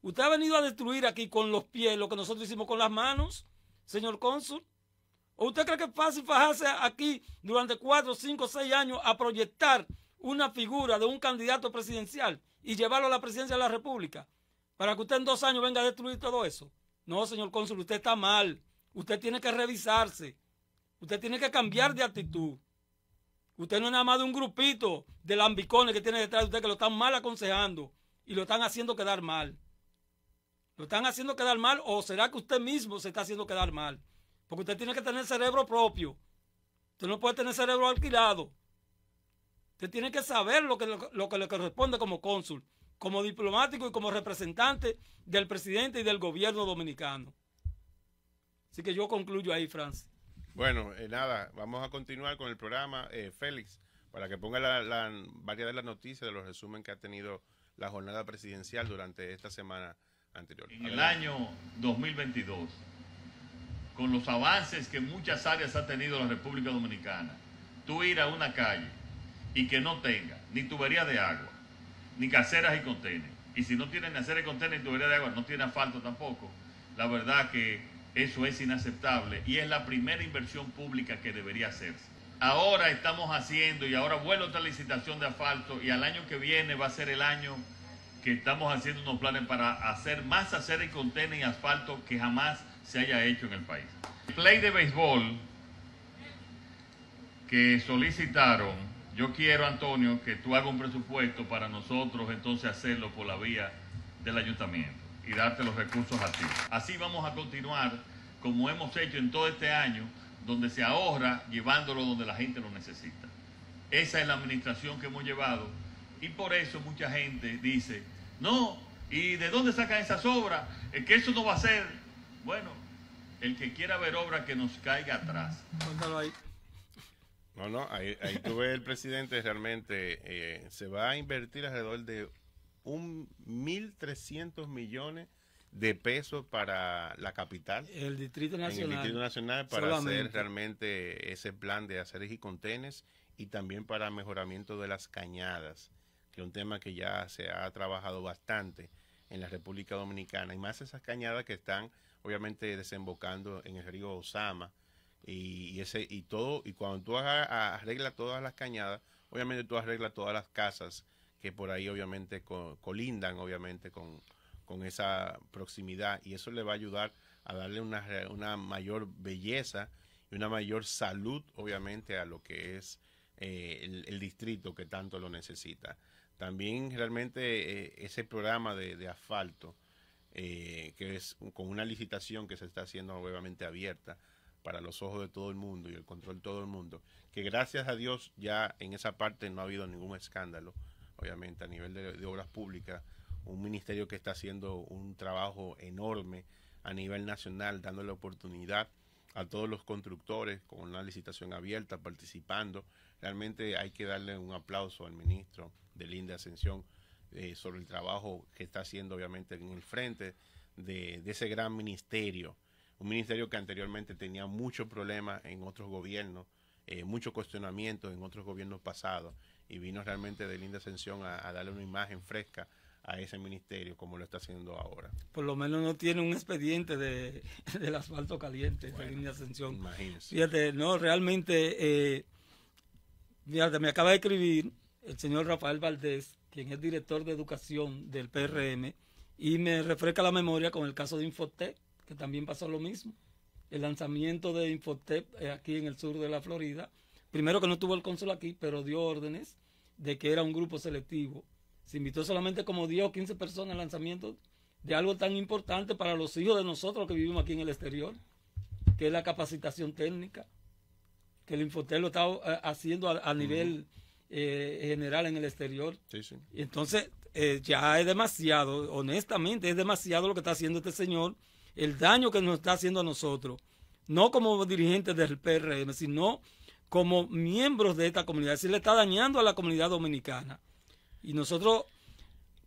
S2: Usted ha venido a destruir aquí con los pies lo que nosotros hicimos con las manos, señor cónsul. ¿O usted cree que es fácil fajarse aquí durante cuatro, cinco, seis años a proyectar una figura de un candidato presidencial y llevarlo a la presidencia de la República para que usted en dos años venga a destruir todo eso? No, señor cónsul, usted está mal. Usted tiene que revisarse. Usted tiene que cambiar de actitud. Usted no es nada más de un grupito de lambicones que tiene detrás de usted que lo están mal aconsejando y lo están haciendo quedar mal. ¿Lo están haciendo quedar mal o será que usted mismo se está haciendo quedar mal? Porque usted tiene que tener cerebro propio. Usted no puede tener cerebro alquilado. Usted tiene que saber lo que, lo que le corresponde como cónsul, como diplomático y como representante del presidente y del gobierno dominicano. Así que yo concluyo ahí, Francis. Bueno,
S3: eh, nada, vamos a continuar con el programa. Eh, Félix, para que ponga la, la, de las noticias de los resúmenes que ha tenido la jornada presidencial durante esta semana anterior. En el año
S4: 2022, con los avances que en muchas áreas ha tenido la República Dominicana, tú ir a una calle y que no tenga ni tubería de agua, ni caseras y contenedores, y si no tienen ni y y contenedores, ni tubería de agua, no tiene asfalto tampoco, la verdad que eso es inaceptable y es la primera inversión pública que debería hacerse. Ahora estamos haciendo y ahora vuelve otra licitación de asfalto y al año que viene va a ser el año que estamos haciendo unos planes para hacer más acero y contener en asfalto que jamás se haya hecho en el país. Play de béisbol que solicitaron, yo quiero Antonio que tú hagas un presupuesto para nosotros entonces hacerlo por la vía del ayuntamiento y darte los recursos a ti. Así vamos a continuar como hemos hecho en todo este año, donde se ahorra llevándolo donde la gente lo necesita. Esa es la administración que hemos llevado y por eso mucha gente dice, no, ¿y de dónde sacan esas obras? Es que eso no va a ser. Bueno, el que quiera ver obra que nos
S3: caiga atrás. No, no, ahí, ahí tú ves el presidente realmente eh, se va a invertir alrededor de 1.300 millones de peso para la capital. El Distrito Nacional. el Distrito Nacional para hacer realmente ese plan de aceres y contenes y también para mejoramiento de las cañadas, que es un tema que ya se ha trabajado bastante en la República Dominicana, y más esas cañadas que están obviamente desembocando en el río Osama, y, ese, y todo, y cuando tú arreglas todas las cañadas, obviamente tú arreglas todas las casas que por ahí obviamente colindan obviamente con, con esa proximidad y eso le va a ayudar a darle una, una mayor belleza y una mayor salud, obviamente, a lo que es eh, el, distrito que tanto lo necesita. También realmente eh, ese programa de, asfalto, eh, que es con una licitación que se está haciendo nuevamente abierta para los ojos de todo el mundo y el control de todo el mundo, que gracias a Dios ya en esa parte no ha habido ningún escándalo, obviamente a nivel de obras públicas un ministerio que está haciendo un trabajo enorme a nivel nacional, dando la oportunidad a todos los constructores con una licitación abierta, participando. Realmente hay que darle un aplauso al ministro de Linda Ascensión eh, sobre el trabajo que está haciendo, obviamente, en el frente de, ese gran ministerio. Un ministerio que anteriormente tenía muchos problemas en otros gobiernos, eh, muchos cuestionamientos en otros gobiernos pasados, y vino realmente de Linda Ascensión a darle una imagen fresca a ese ministerio como lo está haciendo
S2: ahora. Por lo menos no tiene un expediente de, *laughs* del asfalto caliente, de línea ascensión. Imagínense. Fíjate, no, realmente, eh, me acaba de escribir el señor Rafael Valdés, quien es director de educación del PRM, y me refresca la memoria con el caso de Infotep, que también pasó lo mismo. El lanzamiento de Infotep eh, aquí en el sur de la Florida, primero que no tuvo el cónsul aquí, pero dio órdenes de que era un grupo selectivo se invitó solamente como 10 o 15 personas al lanzamiento de algo tan importante para los hijos de nosotros que vivimos aquí en el exterior, que es la capacitación técnica, que el Infotel lo está eh, haciendo a, nivel eh, general en el exterior. Y entonces, eh, ya es demasiado, honestamente, es demasiado lo que está haciendo este señor, el daño que nos está haciendo a nosotros, no como dirigentes del PRM, sino como miembros de esta comunidad. Es le está dañando a la comunidad dominicana. Y nosotros,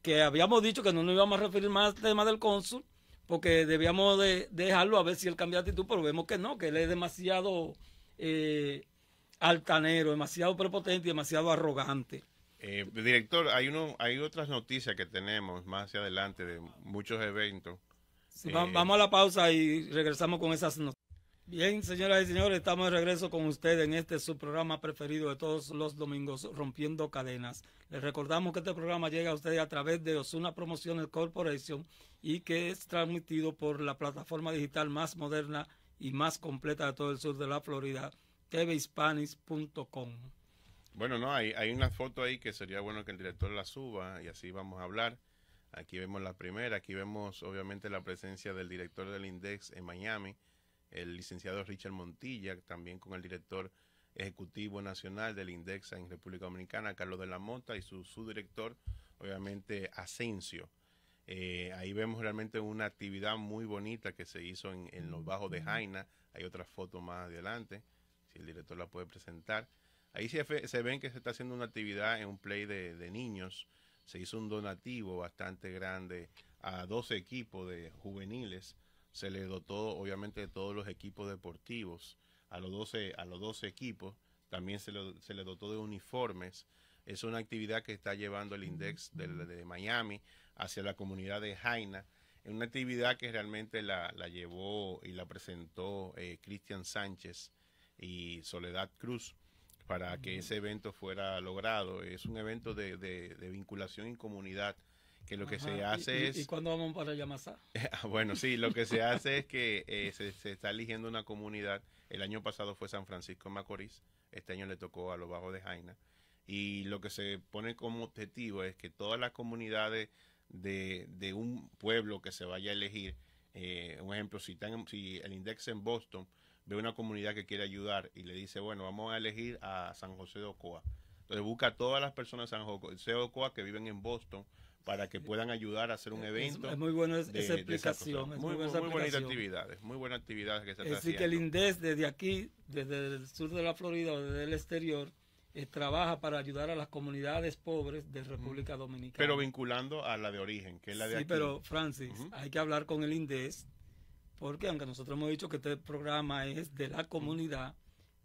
S2: que habíamos dicho que no nos íbamos a referir más al tema del cónsul, porque debíamos de, dejarlo a ver si él cambia de actitud, pero vemos que no, que él es demasiado eh, altanero, demasiado prepotente y demasiado arrogante.
S3: Eh, director, hay uno, hay otras noticias que tenemos más hacia adelante de muchos eventos.
S2: Eh, vamos a la pausa y regresamos con esas noticias. Bien, señoras y señores, estamos de regreso con ustedes en este su programa preferido de todos los domingos, Rompiendo Cadenas. Les recordamos que este programa llega a ustedes a través de Osuna Promociones Corporation y que es transmitido por la plataforma digital más moderna y más completa de todo el sur de la Florida, TVHispanics.com.
S3: Bueno, no, hay una foto ahí que sería bueno que el director la suba y así vamos a hablar. Aquí vemos la primera, aquí vemos obviamente la presencia del director del INDEX en Miami el licenciado Richard Montilla, también con el director ejecutivo nacional del INDEXA en República Dominicana, Carlos de la Monta, y su subdirector, obviamente, Asensio. Eh, ahí vemos realmente una actividad muy bonita que se hizo en, los bajos de Jaina. Hay otra foto más adelante, si el director la puede presentar. Ahí se, ven que se está haciendo una actividad en un play de, niños. Se hizo un donativo bastante grande a dos equipos de juveniles se le dotó obviamente de todos los equipos deportivos, a los 12, a los 12 equipos, también se, le, se le dotó de uniformes. Es una actividad que está llevando el INDEX de, Miami hacia la comunidad de Jaina. Es una actividad que realmente la, llevó y la presentó eh, Cristian Sánchez y Soledad Cruz para que ese evento fuera logrado. Es un evento de, de vinculación y comunidad que lo que se hace es... ¿Y
S2: cuándo vamos para Yamasá? *laughs*
S3: Ah, bueno, sí, lo que se hace es que eh, se, está eligiendo una comunidad. El año pasado fue San Francisco de Macorís, este año le tocó a los Bajos de Jaina. Y lo que se pone como objetivo es que todas las comunidades de, un pueblo que se vaya a elegir, eh, un ejemplo, si, si el INDEX en Boston ve una comunidad que quiere ayudar y le dice, bueno, vamos a elegir a San José de Ocoa. Entonces busca a todas las personas de San José de Ocoa que viven en Boston para que puedan ayudar a hacer un evento. Es, muy buena esa explicación. muy, buena buenas actividades, muy buenas actividades que se están haciendo. Así que el
S2: INDES desde aquí, desde el sur de la Florida o desde el exterior, eh, trabaja para ayudar a las comunidades pobres de República Dominicana. Pero
S3: vinculando a la de origen, que es la de aquí. Sí, pero Francis, hay
S2: que hablar con el INDES, porque aunque nosotros hemos dicho que este programa es de la comunidad,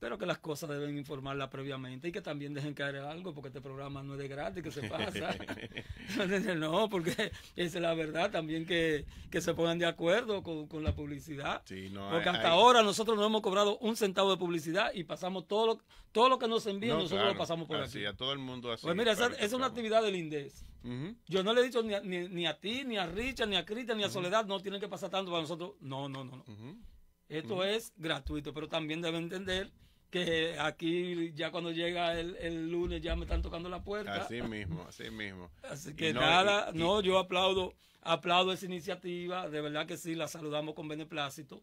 S2: pero que las cosas deben informarla previamente y que también dejen caer algo, porque este programa no es de gratis, que se pasa. *laughs* *laughs* no, porque esa es la verdad, también que, se pongan de acuerdo con, la publicidad. porque hasta ahora nosotros no hemos cobrado un centavo de publicidad y pasamos todo lo, todo lo que nos envían, nosotros lo pasamos por aquí. a todo
S3: el mundo así. Pues mira, esa,
S2: es una actividad del INDES. Yo no le he dicho ni a, ni, a ti, ni a Richard, ni a Cristian, ni a Soledad, no tienen que pasar tanto para nosotros. No, no, no, no. Esto es gratuito, pero también deben entender que aquí ya cuando llega el, lunes ya me están tocando la puerta. Así
S3: mismo, así mismo. Así que nada, no,
S2: yo aplaudo, aplaudo esa iniciativa, de verdad que sí, la saludamos con beneplácito,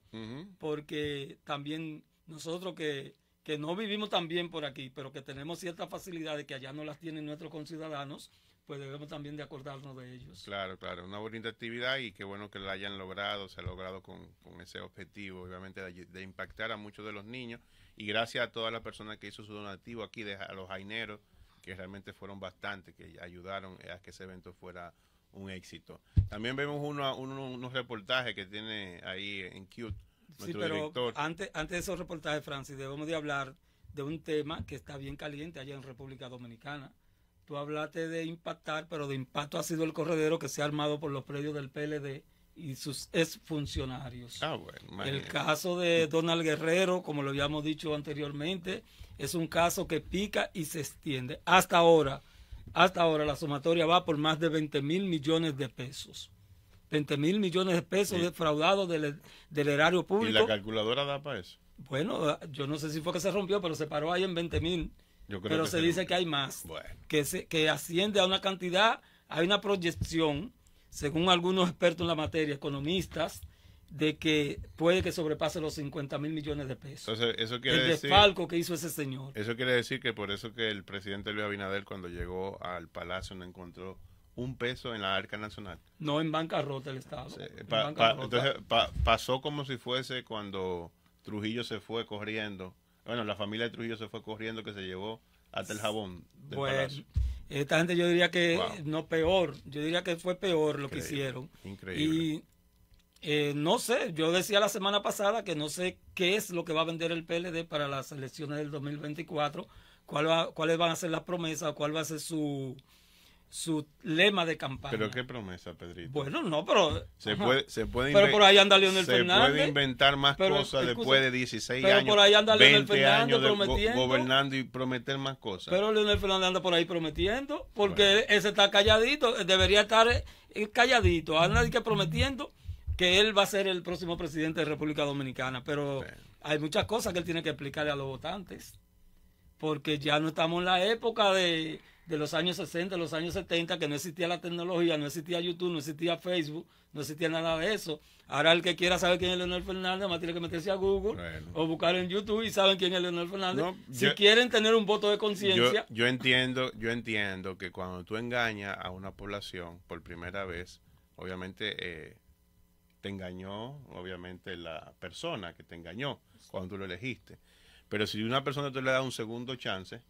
S2: porque también nosotros que, que no vivimos tan bien por aquí, pero que tenemos ciertas facilidades que allá no las tienen nuestros conciudadanos, pues debemos también de acordarnos de ellos.
S3: Claro, claro, una bonita actividad y qué bueno que la hayan logrado, se ha logrado con, ese objetivo, obviamente, de, impactar a muchos de los niños y gracias a todas las personas que hizo su donativo aquí, de, a los jaineros, que realmente fueron bastante, que ayudaron a que ese evento fuera un éxito. También vemos uno, uno, unos reportajes que tiene ahí en Cute. nuestro pero director.
S2: Antes, antes de esos reportajes, Francis, debemos de hablar de un tema que está bien caliente allá en República Dominicana Tú hablaste de impactar, pero de impacto ha sido el corredero que se ha armado por los predios del PLD y sus exfuncionarios. Ah, el caso de Donald Guerrero, como lo habíamos dicho anteriormente, es un caso que pica y se extiende. Hasta ahora, hasta ahora la sumatoria va por más de 20 mil millones de pesos. 20 mil millones de pesos defraudados del, del, erario público. ¿Y la calculadora da para eso? Bueno, yo no sé si fue que se rompió, pero se paró ahí en 20 mil
S1: pero se dice
S2: que hay más, que, se, que asciende a una cantidad, hay una proyección, según algunos expertos en la materia, economistas, de que puede que sobrepase los 50 mil millones de pesos. eso el desfalco que hizo ese señor.
S3: Eso quiere decir que por eso que el presidente Luis Abinader cuando llegó al palacio no encontró un peso en la arca nacional. No,
S2: en bancarrota el Estado. entonces
S3: pasó como si fuese cuando Trujillo se fue corriendo bueno, la familia de Trujillo se fue corriendo que se llevó hasta el jabón. Del pues,
S2: esta gente yo diría que no peor, yo diría que fue peor lo que hicieron. Increíble. Y eh, no sé, yo decía la semana pasada que no sé qué es lo que va a vender el PLD para las elecciones del 2024, cuál cuáles van a ser las promesas, cuál va a ser su, su lema de campaña. Pero qué promesa, Pedrito. Bueno, no, pero. Se puede, se puede Pero por ahí puede inventar más cosas después de 16 años. Pero por ahí
S3: anda Leonel Fernández prometiendo. gobernando y prometer más cosas.
S2: Pero Leonel Fernández anda por ahí prometiendo, porque él ese está calladito, debería estar eh, eh, calladito. nadie que prometiendo que él va a ser el próximo presidente de República Dominicana, pero hay muchas cosas que él tiene que explicarle a los votantes, porque ya no estamos en la época de de los años 60, los años 70, que no existía la tecnología, no existía YouTube, no existía Facebook, no existía nada de eso. Ahora el que quiera saber quién es Leonel Fernández, más tiene que meterse a Google o buscar en YouTube y saben quién es Leonel Fernández. si quieren tener un voto de conciencia.
S3: Yo, entiendo, yo entiendo que cuando tú engañas a una población por primera vez, obviamente eh, te engañó, obviamente la persona que te engañó cuando tú lo elegiste. Pero si una persona te le da un segundo chance,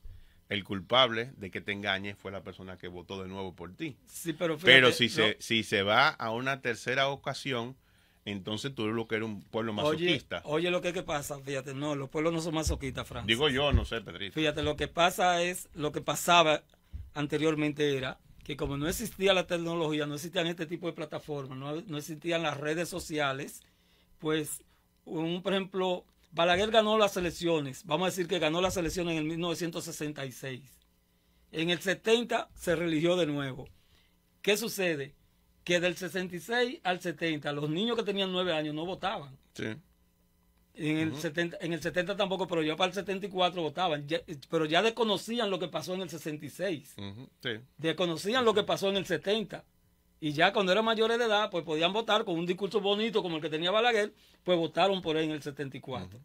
S3: el culpable de que te engañes fue la persona que votó de nuevo por ti. Sí, pero, si, se, si se va a una tercera ocasión, entonces tú eres lo que era un pueblo masoquista.
S2: Oye, oye lo que, pasa, fíjate, no, los pueblos no son masoquistas, Francis. Digo yo, no sé, Pedrito. Fíjate, lo que pasa es, lo que pasaba anteriormente era que como no existía la tecnología, no existían este tipo de plataformas, no, no existían las redes sociales, pues un, por ejemplo, Balaguer ganó las elecciones, vamos a decir que ganó las elecciones en el 1966. En el 70 se religió de nuevo. ¿Qué sucede? Que del 66 al 70 los niños que tenían 9 años no votaban. Sí. En, el 70, en el 70 tampoco, pero ya para el 74 votaban, pero ya desconocían lo que pasó en el 66. sí. Desconocían lo que pasó en el 70. Y ya cuando eran mayores de edad, pues podían votar con un discurso bonito como el que tenía Balaguer, pues votaron por él en el 74.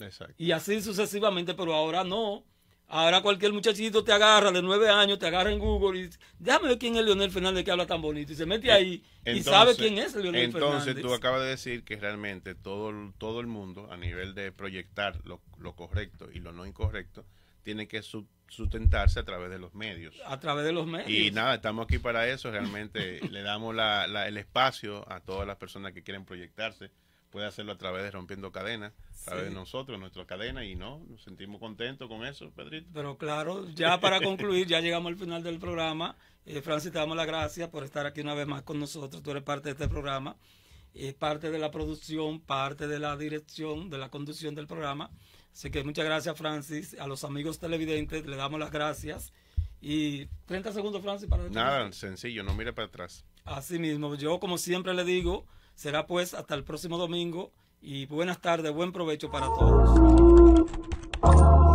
S2: Exacto. Y así sucesivamente, pero ahora no. Ahora cualquier muchachito te agarra de nueve años, te agarra en Google y dice, déjame ver quién es Leonel Fernández que habla tan bonito. Y se mete eh, ahí y sabe quién es Leonel Fernández. Entonces tú
S3: acabas de decir que realmente todo, todo el mundo, a nivel de proyectar lo correcto y lo no incorrecto, tiene que sustentarse a través de los medios.
S2: A través de los medios. Y
S3: nada, estamos aquí para eso, realmente *laughs* le damos el espacio a todas las personas que quieren proyectarse. Puede hacerlo a través de Rompiendo Cadenas, a través de nosotros, nuestra cadena, y no, nos sentimos contentos con eso, Pedrito. Pero claro, ya para concluir, ya
S2: llegamos al final del programa. Eh, Francis, te damos las gracias por estar aquí una vez más con nosotros. Tú eres parte de este programa, es parte de la producción, parte de la dirección, de la conducción del programa. Así que muchas gracias, Francis. A los amigos televidentes le damos las gracias. Y 30 segundos, Francis, para... Nada,
S3: sencillo, no mire para atrás.
S2: Así mismo, yo como siempre le digo, será pues hasta el próximo domingo y buenas tardes, buen provecho para todos.